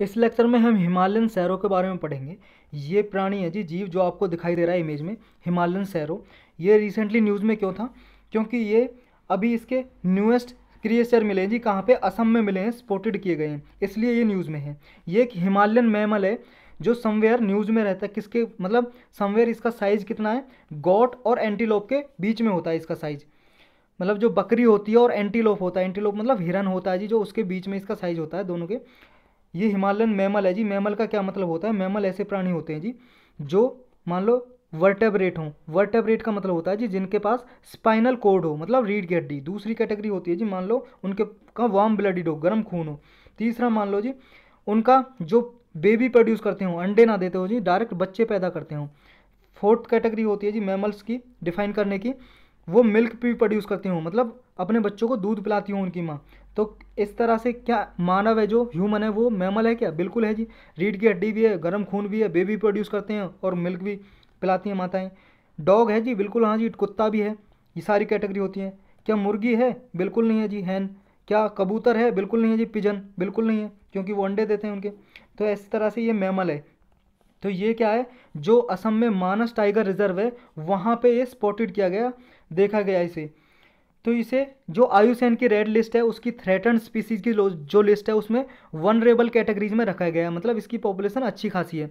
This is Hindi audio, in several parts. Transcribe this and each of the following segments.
इस लेक्चर में हम हिमालयन सैरों के बारे में पढ़ेंगे ये प्राणी है जी जीव जो आपको दिखाई दे रहा है इमेज में हिमालयन सैरो ये रिसेंटली न्यूज़ में क्यों था क्योंकि ये अभी इसके न्यूएस्ट क्रिएचर मिले हैं जी कहाँ पे असम में मिले हैं स्पोटेड किए गए हैं इसलिए ये न्यूज़ में है ये एक हिमालयन मैमल है जो समवेयर न्यूज़ में रहता है किसके मतलब समवेयर इसका साइज़ कितना है गॉट और एंटीलोप के बीच में होता है इसका साइज़ मतलब जो बकरी होती है और एंटीलोप होता है एंटीलोप मतलब हिरन होता है जी जो उसके बीच में इसका साइज़ होता है दोनों के ये हिमालयन मैमल है जी मैमल का क्या मतलब होता है मैमल ऐसे प्राणी होते हैं जी जो मान लो वर्टेब्रेट हो वर्टेब्रेट का मतलब होता है जी जिनके पास स्पाइनल कोड हो मतलब रीड की हड्डी दूसरी कैटेगरी होती है जी मान लो उनके का वार्म ब्लडिड हो गर्म खून हो तीसरा मान लो जी उनका जो बेबी प्रोड्यूस करते हो अंडे ना देते हो जी डायरेक्ट बच्चे पैदा करते हो फोर्थ कैटेगरी होती है जी मैमल्स की डिफाइन करने की वो मिल्क भी प्रोड्यूस करती हूँ मतलब अपने बच्चों को दूध पिलाती हूँ उनकी माँ तो इस तरह से क्या मानव है जो ह्यूमन है वो मैमल है क्या बिल्कुल है जी रीढ़ की हड्डी भी है गर्म खून भी है बेबी प्रोड्यूस करते हैं और मिल्क भी पिलाती हैं माताएँ डॉग है जी बिल्कुल हाँ जी कुत्ता भी है ये सारी कैटेगरी होती हैं क्या मुर्गी है बिल्कुल नहीं है जी हैन क्या कबूतर है बिल्कुल नहीं है जी पिजन बिल्कुल नहीं है क्योंकि वो अंडे देते हैं उनके तो इस तरह से ये मैमल है तो ये क्या है जो असम में मानस टाइगर रिजर्व है वहाँ पे ये स्पॉटेड किया गया देखा गया इसे तो इसे जो आयुषैन की रेड लिस्ट है उसकी थ्रेटन स्पीसीज की जो लिस्ट है उसमें वनरेबल कैटेगरीज में रखा गया है मतलब इसकी पॉपुलेशन अच्छी खासी है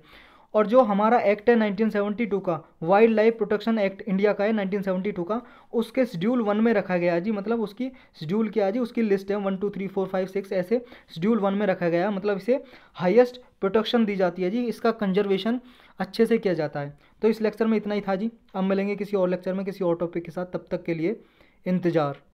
और जो हमारा एक्ट है 1972 का wildlife protection act India का है 1972 का उसके शेड्यूल वन में रखा गया है जी मतलब उसकी शेड्यूल क्या है जी उसकी लिस्ट है one two three four five six ऐसे शेड्यूल वन में रखा गया है मतलब इसे हाईएस्ट प्रोटेक्शन दी जाती है जी इसका कंजर्वेशन अच्छे से किया जाता है तो इस लेक्चर में इतना ही था जी अब मिलेंगे किसी और लेक्चर में किसी और टॉपिक के साथ तब तक के लिए इंतज़ार